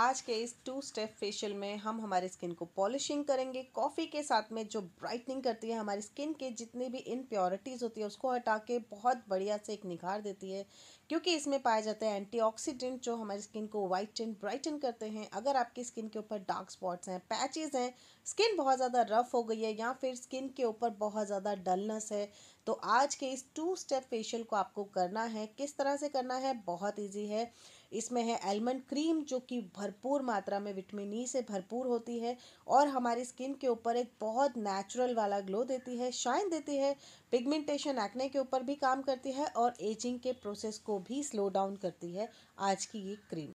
आज के इस टू स्टेप फेशियल में हम हमारे स्किन को पॉलिशिंग करेंगे कॉफ़ी के साथ में जो ब्राइटनिंग करती है हमारी स्किन के जितनी भी इनप्योरिटीज़ होती है उसको हटा के बहुत बढ़िया से एक निखार देती है क्योंकि इसमें पाया जाता है एंटीऑक्सीडेंट जो हमारी स्किन को वाइट एंड ब्राइटन करते हैं अगर आपकी स्किन के ऊपर डार्क स्पॉट्स हैं पैचेज़ हैं स्किन बहुत ज़्यादा रफ़ हो गई है या फिर स्किन के ऊपर बहुत ज़्यादा डलनेस है तो आज के इस टू स्टेप फेशियल को आपको करना है किस तरह से करना है बहुत ईजी है इसमें है एलमंड क्रीम जो कि भरपूर मात्रा में विटामिन ई e से भरपूर होती है और हमारी स्किन के ऊपर एक बहुत नेचुरल वाला ग्लो देती है शाइन देती है पिगमेंटेशन एक्ने के ऊपर भी काम करती है और एजिंग के प्रोसेस को भी स्लो डाउन करती है आज की ये क्रीम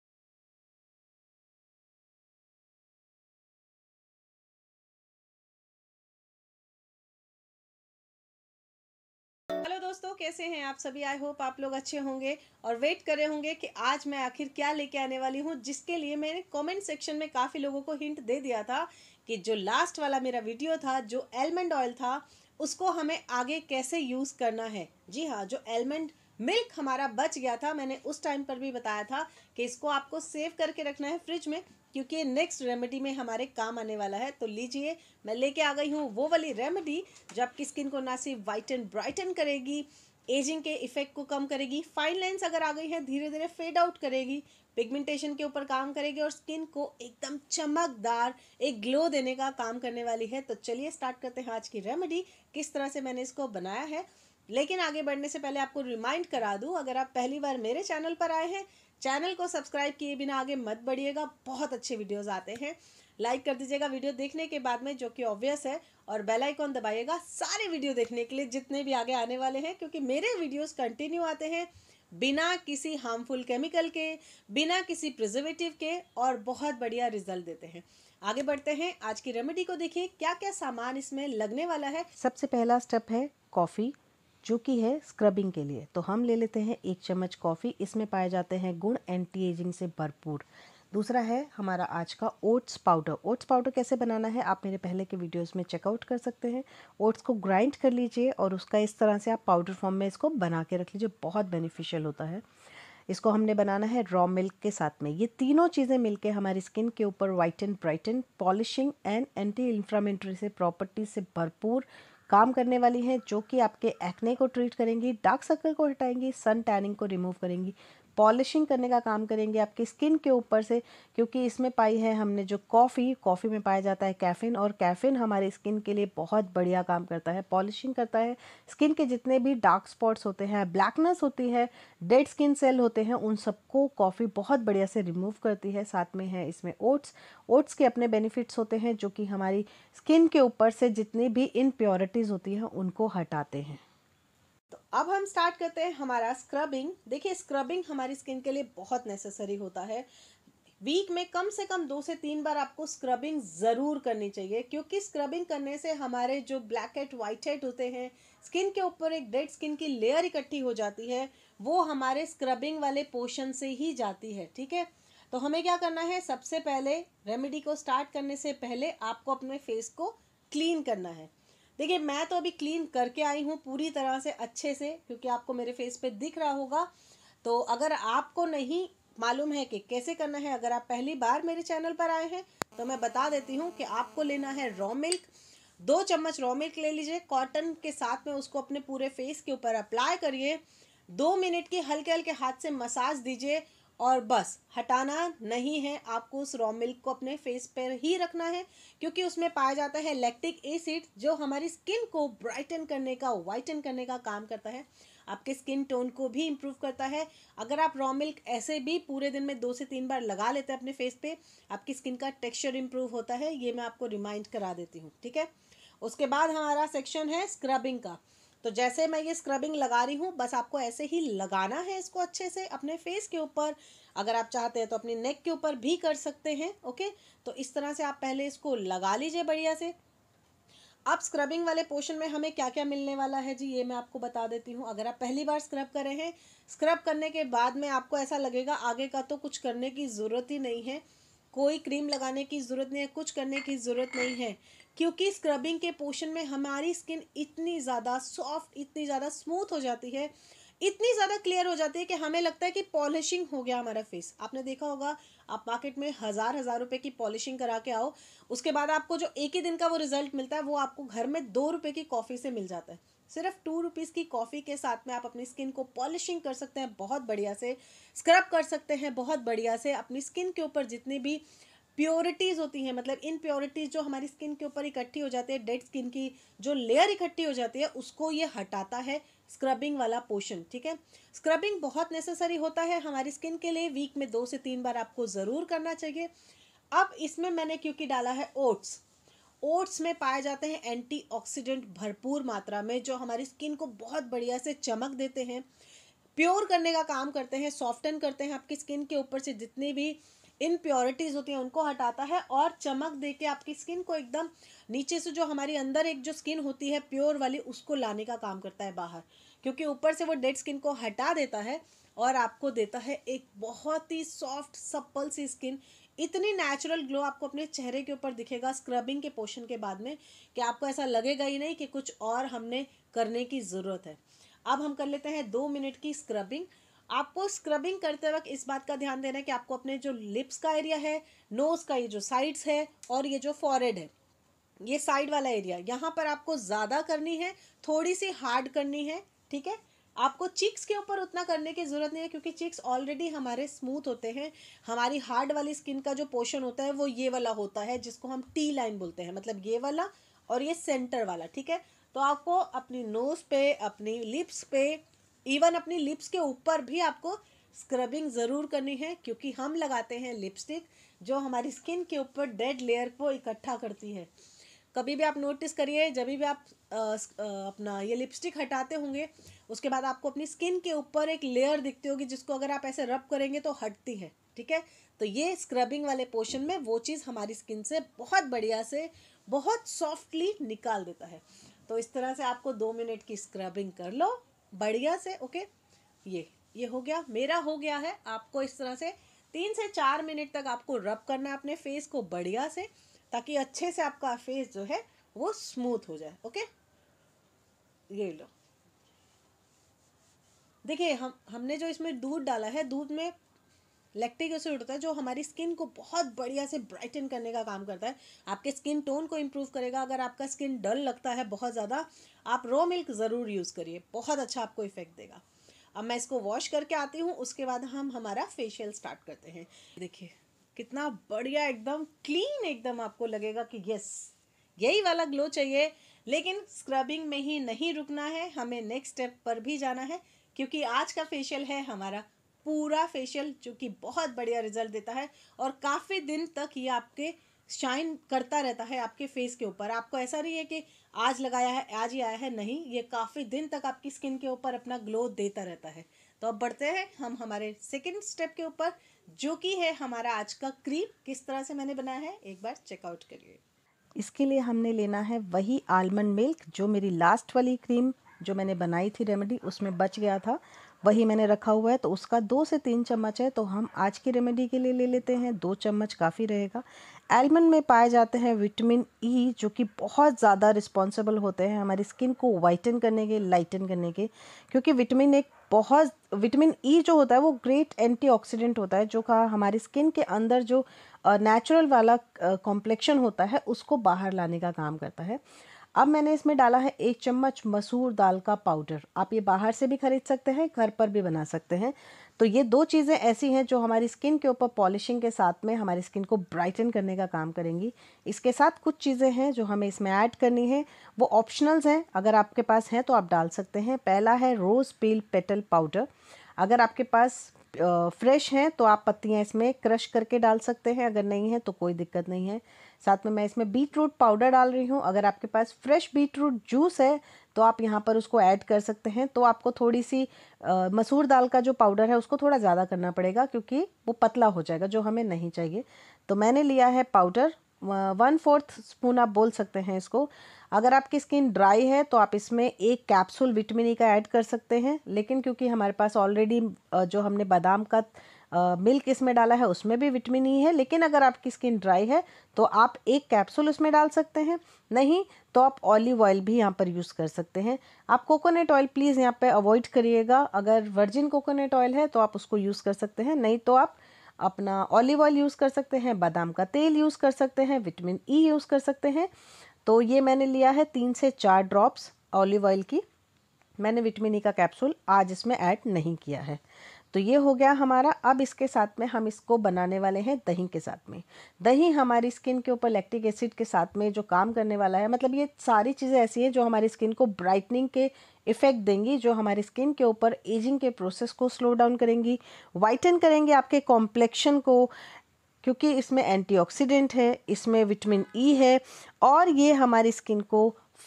कैसे हैं आप सभी आई होप आप लोग अच्छे होंगे और वेट करे होंगे कि आज मैं आखिर क्या लेके आने वाली हूँ जिसके लिए मैंने कमेंट सेक्शन में काफ़ी लोगों को हिंट दे दिया था कि जो लास्ट वाला मेरा वीडियो था जो एलमंड ऑयल था उसको हमें आगे कैसे यूज़ करना है जी हाँ जो एलमंड मिल्क हमारा बच गया था मैंने उस टाइम पर भी बताया था कि इसको आपको सेव करके रखना है फ्रिज में क्योंकि नेक्स्ट रेमेडी में हमारे काम आने वाला है तो लीजिए मैं लेके आ गई हूँ वो वाली रेमेडी जब आपकी स्किन को ना सिर्फ वाइटन ब्राइटन करेगी एजिंग के इफेक्ट को कम करेगी फाइन लाइन्स अगर आ गई है धीरे धीरे फेड आउट करेगी पिगमेंटेशन के ऊपर काम करेगी और स्किन को एकदम चमकदार एक ग्लो देने का काम करने वाली है तो चलिए स्टार्ट करते हैं आज की रेमेडी किस तरह से मैंने इसको बनाया है लेकिन आगे बढ़ने से पहले आपको रिमाइंड करा दूं अगर आप पहली बार मेरे चैनल पर आए हैं चैनल को सब्सक्राइब किए बिना आगे मत बढ़िएगा बहुत अच्छे वीडियोज़ आते हैं लाइक कर दीजिएगा वीडियो देखने के बाद में जो कि ऑब्वियस है और बेल आइकॉन दबाइएगा सारे वीडियो देखने के लिए जितने भी आगे आने वाले हैं क्योंकि मेरे वीडियोस कंटिन्यू आते हैं बिना किसी हार्मफुल केमिकल के बिना किसी प्रिजर्वेटिव के और बहुत बढ़िया रिजल्ट देते हैं आगे बढ़ते हैं आज की रेमेडी को देखिए क्या क्या सामान इसमें लगने वाला है सबसे पहला स्टेप है कॉफ़ी जो कि है स्क्रबिंग के लिए तो हम ले लेते हैं एक चम्मच कॉफ़ी इसमें पाए जाते हैं गुण एंटी एजिंग से भरपूर दूसरा है हमारा आज का ओट्स पाउडर ओट्स पाउडर कैसे बनाना है आप मेरे पहले के वीडियोस में चेकआउट कर सकते हैं ओट्स को ग्राइंड कर लीजिए और उसका इस तरह से आप पाउडर फॉर्म में इसको बना के रख लीजिए बहुत बेनिफिशियल होता है इसको हमने बनाना है रॉ मिल्क के साथ में ये तीनों चीज़ें मिलके हमारी स्किन के ऊपर white and brighten polishing and anti inflammatory से प्रॉपर्टी से भरपूर काम करने वाली हैं जो कि आपके एक्ने को ट्रीट करेंगी डार्क सर्कल को हटाएंगी सन टैनिंग को रिमूव करेंगी पॉलिशिंग करने का काम करेंगे आपकी स्किन के ऊपर से क्योंकि इसमें पाई है हमने जो कॉफ़ी कॉफ़ी में पाया जाता है कैफिन और कैफिन हमारे स्किन के लिए बहुत बढ़िया काम करता है पॉलिशिंग करता है स्किन के जितने भी डार्क स्पॉट्स होते हैं ब्लैकनेस होती है डेड स्किन सेल होते हैं उन सबको कॉफ़ी बहुत बढ़िया से रिमूव करती है साथ में है इसमें ओट्स ओट्स के अपने बेनिफिट्स होते हैं जो कि हमारी स्किन के ऊपर से जितनी भी इनप्योरिटीज़ होती हैं उनको हटाते हैं तो अब हम स्टार्ट करते हैं हमारा स्क्रबिंग देखिए स्क्रबिंग हमारी स्किन के लिए बहुत नेसेसरी होता है वीक में कम से कम दो से तीन बार आपको स्क्रबिंग ज़रूर करनी चाहिए क्योंकि स्क्रबिंग करने से हमारे जो ब्लैक हेड वाइट हेड होते हैं स्किन के ऊपर एक डेड स्किन की लेयर इकट्ठी हो जाती है वो हमारे स्क्रबिंग वाले पोशन से ही जाती है ठीक है तो हमें क्या करना है सबसे पहले रेमेडी को स्टार्ट करने से पहले आपको अपने फेस को क्लीन करना है देखिए मैं तो अभी क्लीन करके आई हूँ पूरी तरह से अच्छे से क्योंकि आपको मेरे फेस पे दिख रहा होगा तो अगर आपको नहीं मालूम है कि कैसे करना है अगर आप पहली बार मेरे चैनल पर आए हैं तो मैं बता देती हूँ कि आपको लेना है रॉ मिल्क दो चम्मच रॉ मिल्क ले लीजिए कॉटन के साथ में उसको अपने पूरे फेस के ऊपर अप्लाई करिए दो मिनट की हल्के हल्के हाथ से मसाज दीजिए और बस हटाना नहीं है आपको उस रॉ मिल्क को अपने फेस पर ही रखना है क्योंकि उसमें पाया जाता है लैक्टिक एसिड जो हमारी स्किन को ब्राइटन करने का वाइटन करने का काम करता है आपके स्किन टोन को भी इम्प्रूव करता है अगर आप रॉ मिल्क ऐसे भी पूरे दिन में दो से तीन बार लगा लेते हैं अपने फेस पे आपकी स्किन का टेक्सचर इम्प्रूव होता है ये मैं आपको रिमाइंड करा देती हूँ ठीक है उसके बाद हमारा सेक्शन है स्क्रबिंग का तो जैसे मैं ये स्क्रबिंग लगा रही हूँ बस आपको ऐसे ही लगाना है इसको अच्छे से अपने फेस के ऊपर अगर आप चाहते हैं तो अपने नेक के ऊपर भी कर सकते हैं ओके तो इस तरह से आप पहले इसको लगा लीजिए बढ़िया से अब स्क्रबिंग वाले पोर्शन में हमें क्या क्या मिलने वाला है जी ये मैं आपको बता देती हूँ अगर आप पहली बार स्क्रब कर रहे हैं स्क्रब करने के बाद में आपको ऐसा लगेगा आगे का तो कुछ करने की ज़रूरत ही नहीं है कोई क्रीम लगाने की ज़रूरत नहीं है कुछ करने की ज़रूरत नहीं है क्योंकि स्क्रबिंग के पोर्शन में हमारी स्किन इतनी ज़्यादा सॉफ्ट इतनी ज़्यादा स्मूथ हो जाती है इतनी ज़्यादा क्लियर हो जाती है कि हमें लगता है कि पॉलिशिंग हो गया हमारा फेस आपने देखा होगा आप मार्केट में हज़ार हज़ार रुपये की पॉलिशिंग करा के आओ उसके बाद आपको जो एक ही दिन का वो रिजल्ट मिलता है वो आपको घर में दो रुपये की कॉफ़ी से मिल जाता है सिर्फ टू रुपीज़ की कॉफ़ी के साथ में आप अपनी स्किन को पॉलिशिंग कर सकते हैं बहुत बढ़िया से स्क्रब कर सकते हैं बहुत बढ़िया से अपनी स्किन के ऊपर जितनी भी प्योरिटीज़ होती हैं मतलब इन प्योरिटीज़ जो हमारी स्किन के ऊपर इकट्ठी हो जाती है डेड स्किन की जो लेयर इकट्ठी हो जाती है उसको ये हटाता है स्क्रबिंग वाला पोशन ठीक है स्क्रबिंग बहुत नेसेसरी होता है हमारी स्किन के लिए वीक में दो से तीन बार आपको ज़रूर करना चाहिए अब इसमें मैंने क्योंकि डाला है ओट्स ओट्स में पाए जाते हैं एंटीऑक्सीडेंट भरपूर मात्रा में जो हमारी स्किन को बहुत बढ़िया से चमक देते हैं प्योर करने का काम करते हैं सॉफ्टन करते हैं आपकी स्किन के ऊपर से जितनी भी इनप्योरिटीज़ होती हैं उनको हटाता है और चमक दे के आपकी स्किन को एकदम नीचे से जो हमारे अंदर एक जो स्किन होती है प्योर वाली उसको लाने का काम करता है बाहर क्योंकि ऊपर से वो डेड स्किन को हटा देता है और आपको देता है एक बहुत ही सॉफ्ट सप्पल सी स्किन इतनी नेचुरल ग्लो आपको अपने चेहरे के ऊपर दिखेगा स्क्रबिंग के पोर्शन के बाद में कि आपको ऐसा लगेगा ही नहीं कि कुछ और हमने करने की ज़रूरत है अब हम कर लेते हैं दो मिनट की स्क्रबिंग आपको स्क्रबिंग करते वक्त इस बात का ध्यान देना है कि आपको अपने जो लिप्स का एरिया है नोज का ये जो साइड्स है और ये जो फॉरेड है ये साइड वाला एरिया यहाँ पर आपको ज़्यादा करनी है थोड़ी सी हार्ड करनी है ठीक है आपको चिक्स के ऊपर उतना करने की ज़रूरत नहीं है क्योंकि चिक्स ऑलरेडी हमारे स्मूथ होते हैं हमारी हार्ड वाली स्किन का जो पोर्शन होता है वो ये वाला होता है जिसको हम टी लाइन बोलते हैं मतलब ये वाला और ये सेंटर वाला ठीक है तो आपको अपनी नोज़ पे अपनी लिप्स पे इवन अपनी लिप्स के ऊपर भी आपको स्क्रबिंग ज़रूर करनी है क्योंकि हम लगाते हैं लिपस्टिक जो हमारी स्किन के ऊपर डेड लेयर को इकट्ठा करती है कभी भी आप नोटिस करिए जब भी आप आ, अपना ये लिपस्टिक हटाते होंगे उसके बाद आपको अपनी स्किन के ऊपर एक लेयर दिखती होगी जिसको अगर आप ऐसे रब करेंगे तो हटती है ठीक है तो ये स्क्रबिंग वाले पोर्शन में वो चीज़ हमारी स्किन से बहुत बढ़िया से बहुत सॉफ्टली निकाल देता है तो इस तरह से आपको दो मिनट की स्क्रबिंग कर लो बढ़िया से ओके ये ये हो गया मेरा हो गया है आपको इस तरह से तीन से चार मिनट तक आपको रब करना है अपने फेस को बढ़िया से ताकि अच्छे से आपका फेस जो है वो स्मूथ हो जाए ओके ये लो देखिए हम हमने जो इसमें दूध डाला है दूध में लैक्टिक एसिड होता है जो हमारी स्किन को बहुत बढ़िया से ब्राइटन करने का काम करता है आपके स्किन टोन को इम्प्रूव करेगा अगर आपका स्किन डल लगता है बहुत ज़्यादा आप रो मिल्क ज़रूर यूज़ करिए बहुत अच्छा आपको इफेक्ट देगा अब मैं इसको वॉश करके आती हूँ उसके बाद हम हमारा फेशियल स्टार्ट करते हैं देखिए कितना बढ़िया एकदम क्लीन एकदम आपको लगेगा कि यस यही वाला ग्लो चाहिए लेकिन स्क्रबिंग में ही नहीं रुकना है हमें नेक्स्ट स्टेप पर भी जाना है क्योंकि आज का फेशियल है हमारा पूरा फेशियल जो कि बहुत बढ़िया रिजल्ट देता है और काफ़ी दिन तक ये आपके शाइन करता रहता है आपके फेस के ऊपर आपको ऐसा नहीं है कि आज लगाया है आज ही आया है नहीं ये काफ़ी दिन तक आपकी स्किन के ऊपर अपना ग्लो देता रहता है तो अब बढ़ते हैं हम हमारे सेकेंड स्टेप के ऊपर जो कि है हमारा आज का क्रीम किस तरह से मैंने बनाया है एक बार चेकआउट करिए इसके लिए हमने लेना है वही आलमंड मिल्क जो मेरी लास्ट वाली क्रीम जो मैंने बनाई थी रेमेडी उसमें बच गया था वही मैंने रखा हुआ है तो उसका दो से तीन चम्मच है तो हम आज की रेमेडी के लिए ले लेते हैं दो चम्मच काफ़ी रहेगा एलमंड में पाए जाते हैं विटामिन ई e, जो कि बहुत ज़्यादा रिस्पॉन्सिबल होते हैं हमारी स्किन को वाइटन करने के लाइटन करने के क्योंकि विटामिन एक बहुत विटामिन ई e जो होता है वो ग्रेट एंटीऑक्सीडेंट होता है जो का हमारी स्किन के अंदर जो नेचुरल वाला कॉम्प्लेक्शन होता है उसको बाहर लाने का काम करता है अब मैंने इसमें डाला है एक चम्मच मसूर दाल का पाउडर आप ये बाहर से भी खरीद सकते हैं घर पर भी बना सकते हैं तो ये दो चीज़ें ऐसी हैं जो हमारी स्किन के ऊपर पॉलिशिंग के साथ में हमारी स्किन को ब्राइटन करने का काम करेंगी इसके साथ कुछ चीज़ें हैं जो हमें इसमें ऐड करनी है वो ऑप्शनल्स हैं अगर आपके पास हैं तो आप डाल सकते हैं पहला है रोज़ पील पेटल पाउडर अगर आपके पास फ्रेश हैं तो आप पत्तियां इसमें क्रश करके डाल सकते हैं अगर नहीं है तो कोई दिक्कत नहीं है साथ में मैं इसमें बीट रूट पाउडर डाल रही हूँ अगर आपके पास फ्रेश बीट रूट जूस है तो आप यहाँ पर उसको ऐड कर सकते हैं तो आपको थोड़ी सी आ, मसूर दाल का जो पाउडर है उसको थोड़ा ज़्यादा करना पड़ेगा क्योंकि वो पतला हो जाएगा जो हमें नहीं चाहिए तो मैंने लिया है पाउडर वन फोर्थ स्पून आप बोल सकते हैं इसको अगर आपकी स्किन ड्राई है तो आप इसमें एक कैप्सूल विटामिन ई e का ऐड कर सकते हैं लेकिन क्योंकि हमारे पास ऑलरेडी जो हमने बादाम का मिल्क इसमें डाला है उसमें भी विटामिन ई e है लेकिन अगर आपकी स्किन ड्राई है तो आप एक कैप्सूल उसमें डाल सकते हैं नहीं तो आप ऑलिव ऑयल भी यहाँ पर यूज़ कर सकते हैं आप कोकोनट ऑयल प्लीज़ यहाँ पर अवॉइड करिएगा अगर वर्जिन कोकोनट ऑयल है तो आप उसको यूज़ कर सकते हैं नहीं तो आप अपना ऑलिव ऑयल यूज़ कर सकते हैं बादाम का तेल यूज़ कर सकते हैं विटामिन ई यूज़ कर सकते हैं तो ये मैंने लिया है तीन से चार ड्रॉप्स ऑलिव ऑयल की मैंने विटामिन ई e का कैप्सूल आज इसमें ऐड नहीं किया है तो ये हो गया हमारा अब इसके साथ में हम इसको बनाने वाले हैं दही के साथ में दही हमारी स्किन के ऊपर लैक्टिक एसिड के साथ में जो काम करने वाला है मतलब ये सारी चीज़ें ऐसी हैं जो हमारी स्किन को ब्राइटनिंग के इफ़ेक्ट देंगी जो हमारी स्किन के ऊपर एजिंग के प्रोसेस को स्लो डाउन करेंगी वाइटन करेंगे आपके कॉम्प्लेक्शन को क्योंकि इसमें एंटीऑक्सीडेंट है इसमें विटामिन ई e है और ये हमारी स्किन को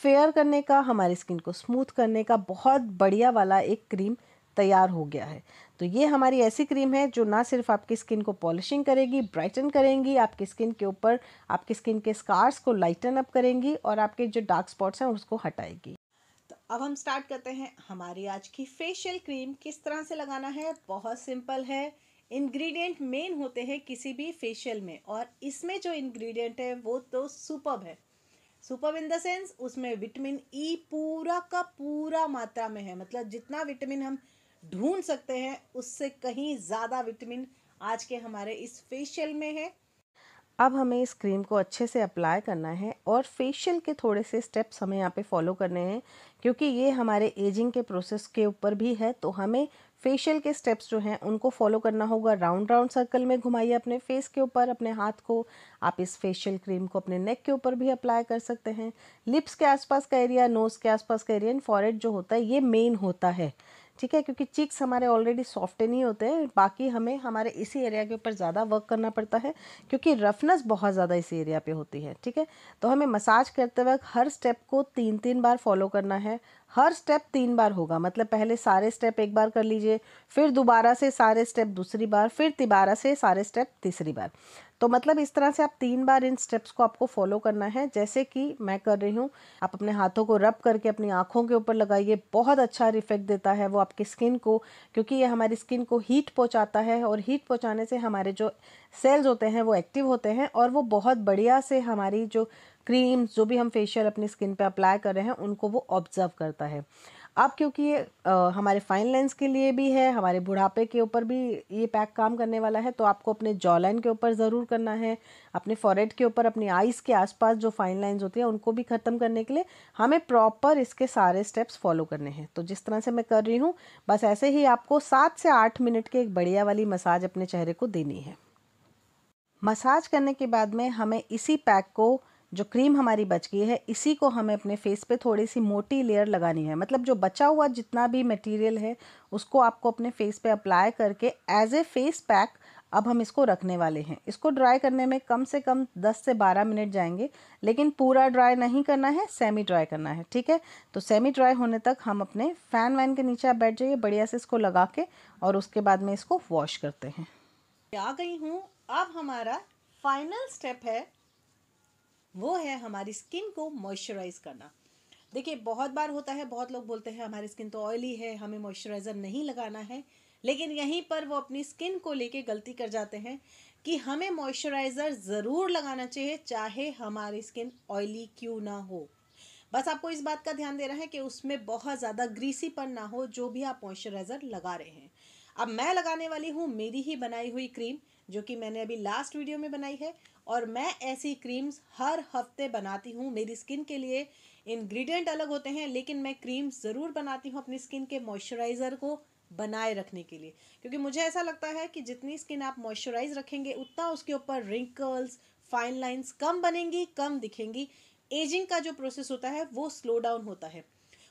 फेयर करने का हमारी स्किन को स्मूथ करने का बहुत बढ़िया वाला एक क्रीम तैयार हो गया है तो ये हमारी ऐसी क्रीम है जो ना सिर्फ आपकी स्किन को पॉलिशिंग करेगी ब्राइटन करेंगी आपकी स्किन के ऊपर आपकी स्किन के स्कार्स को लाइटन अप करेंगी और आपके जो डार्क स्पॉट्स हैं उसको हटाएगी तो अब हम स्टार्ट करते हैं हमारी आज की फेशियल क्रीम किस तरह से लगाना है बहुत सिंपल है इंग्रेडिएंट मेन होते हैं किसी भी फेशियल में और इसमें जो इंग्रेडिएंट है वो तो सुपब है सुपब इन द सेंस उसमें विटामिन ई e पूरा का पूरा मात्रा में है मतलब जितना विटामिन हम ढूंढ सकते हैं उससे कहीं ज़्यादा विटामिन आज के हमारे इस फेशियल में है अब हमें इस क्रीम को अच्छे से अप्लाई करना है और फेशियल के थोड़े से स्टेप्स हमें यहाँ पे फॉलो करने हैं क्योंकि ये हमारे एजिंग के प्रोसेस के ऊपर भी है तो हमें फेशियल के स्टेप्स जो हैं उनको फॉलो करना होगा राउंड राउंड सर्कल में घुमाइए अपने फेस के ऊपर अपने हाथ को आप इस फेशियल क्रीम को अपने नेक के ऊपर भी अप्लाई कर सकते हैं लिप्स के आसपास का एरिया नोज़ के आसपास का एरिया एंड जो होता है ये मेन होता है ठीक है क्योंकि चीक्स हमारे ऑलरेडी सॉफ्ट नहीं होते हैं बाकी हमें हमारे इसी एरिया के ऊपर ज़्यादा वर्क करना पड़ता है क्योंकि रफनेस बहुत ज़्यादा इसी एरिया पे होती है ठीक है तो हमें मसाज करते वक्त हर स्टेप को तीन तीन बार फॉलो करना है हर स्टेप तीन बार होगा मतलब पहले सारे स्टेप एक बार कर लीजिए फिर दोबारा से सारे स्टेप दूसरी बार फिर तिबारा से सारे स्टेप तीसरी बार तो मतलब इस तरह से आप तीन बार इन स्टेप्स को आपको फॉलो करना है जैसे कि मैं कर रही हूँ आप अपने हाथों को रब करके अपनी आँखों के ऊपर लगाइए बहुत अच्छा इफेक्ट देता है वो आपकी स्किन को क्योंकि ये हमारी स्किन को हीट पहुँचाता है और हीट पहुँचाने से हमारे जो सेल्स होते हैं वो एक्टिव होते हैं और वो बहुत बढ़िया से हमारी जो क्रीम्स जो भी हम फेशियल अपनी स्किन पे अप्लाई कर रहे हैं उनको वो ऑब्जर्व करता है अब क्योंकि ये हमारे फाइन लाइन्स के लिए भी है हमारे बुढ़ापे के ऊपर भी ये पैक काम करने वाला है तो आपको अपने जॉ लाइन के ऊपर ज़रूर करना है अपने फॉरेड के ऊपर अपनी आइज़ के आसपास जो फाइन लाइन्स होती हैं उनको भी ख़त्म करने के लिए हमें प्रॉपर इसके सारे स्टेप्स फॉलो करने हैं तो जिस तरह से मैं कर रही हूँ बस ऐसे ही आपको सात से आठ मिनट के एक बढ़िया वाली मसाज अपने चेहरे को देनी है मसाज करने के बाद में हमें इसी पैक को जो क्रीम हमारी बच गई है इसी को हमें अपने फेस पे थोड़ी सी मोटी लेयर लगानी है मतलब जो बचा हुआ जितना भी मटेरियल है उसको आपको अपने फेस पे अप्लाई करके एज ए फेस पैक अब हम इसको रखने वाले हैं इसको ड्राई करने में कम से कम 10 से 12 मिनट जाएंगे लेकिन पूरा ड्राई नहीं करना है सेमी ड्राई करना है ठीक है तो सेमी ड्राई होने तक हम अपने फ़ैन वैन के नीचे आप बैठ जाइए बढ़िया से इसको लगा के और उसके बाद में इसको वॉश करते हैं आ गई हूँ अब हमारा फाइनल स्टेप है वो है हमारी स्किन को मॉइस्चराइज़ करना देखिए बहुत बार होता है बहुत लोग बोलते हैं हमारी स्किन तो ऑयली है हमें मॉइस्चराइज़र नहीं लगाना है लेकिन यहीं पर वो अपनी स्किन को लेके गलती कर जाते हैं कि हमें मॉइस्चराइज़र ज़रूर लगाना चाहिए चाहे हमारी स्किन ऑयली क्यों ना हो बस आपको इस बात का ध्यान देना है कि उसमें बहुत ज़्यादा ग्रीसीपन ना हो जो भी आप मॉइस्चराइज़र लगा रहे हैं अब मैं लगाने वाली हूँ मेरी ही बनाई हुई क्रीम जो कि मैंने अभी लास्ट वीडियो में बनाई है और मैं ऐसी क्रीम्स हर हफ्ते बनाती हूँ मेरी स्किन के लिए इंग्रेडिएंट अलग होते हैं लेकिन मैं क्रीम ज़रूर बनाती हूँ अपनी स्किन के मॉइस्चराइज़र को बनाए रखने के लिए क्योंकि मुझे ऐसा लगता है कि जितनी स्किन आप मॉइस्चराइज रखेंगे उतना उसके ऊपर रिंकल्स फाइन लाइन्स कम बनेंगी कम दिखेंगी एजिंग का जो प्रोसेस होता है वो स्लो डाउन होता है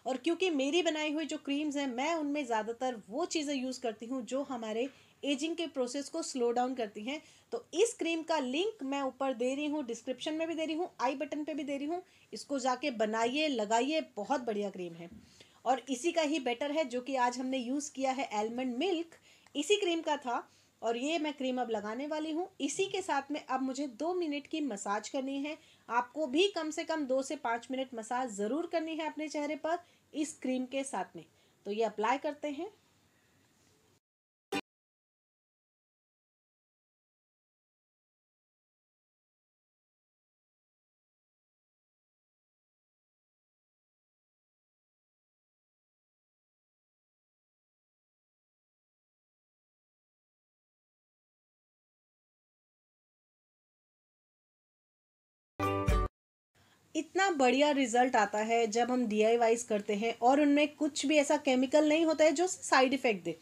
और क्योंकि मेरी बनाई हुई जो क्रीम्स हैं मैं उनमें ज़्यादातर वो चीज़ें यूज़ करती हूँ जो हमारे एजिंग के प्रोसेस को स्लो डाउन करती हैं तो इस क्रीम का लिंक मैं ऊपर दे रही हूँ डिस्क्रिप्शन में भी दे रही हूँ आई बटन पे भी दे रही हूँ इसको जाके बनाइए लगाइए बहुत बढ़िया क्रीम है और इसी का ही बेटर है जो कि आज हमने यूज़ किया है एलमंड मिल्क इसी क्रीम का था और ये मैं क्रीम अब लगाने वाली हूँ इसी के साथ में अब मुझे दो मिनट की मसाज करनी है आपको भी कम से कम दो से पाँच मिनट मसाज ज़रूर करनी है अपने चेहरे पर इस क्रीम के साथ में तो ये अप्लाई करते हैं इतना बढ़िया रिजल्ट आता है जब हम डी करते हैं और उनमें कुछ भी ऐसा केमिकल नहीं होता है जो साइड इफ़ेक्ट दे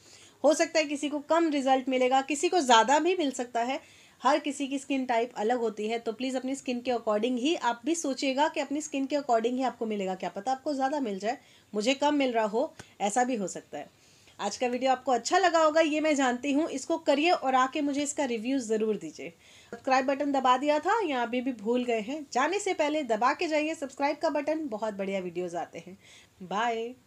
हो सकता है किसी को कम रिजल्ट मिलेगा किसी को ज़्यादा भी मिल सकता है हर किसी की स्किन टाइप अलग होती है तो प्लीज़ अपनी स्किन के अकॉर्डिंग ही आप भी सोचिएगा कि अपनी स्किन के अकॉर्डिंग ही आपको मिलेगा क्या पता आपको ज़्यादा मिल जाए मुझे कम मिल रहा हो ऐसा भी हो सकता है आज का वीडियो आपको अच्छा लगा होगा ये मैं जानती हूँ इसको करिए और आके मुझे इसका रिव्यू ज़रूर दीजिए सब्सक्राइब बटन दबा दिया था या अभी भी भूल गए हैं जाने से पहले दबा के जाइए सब्सक्राइब का बटन बहुत बढ़िया वीडियोज़ आते हैं बाय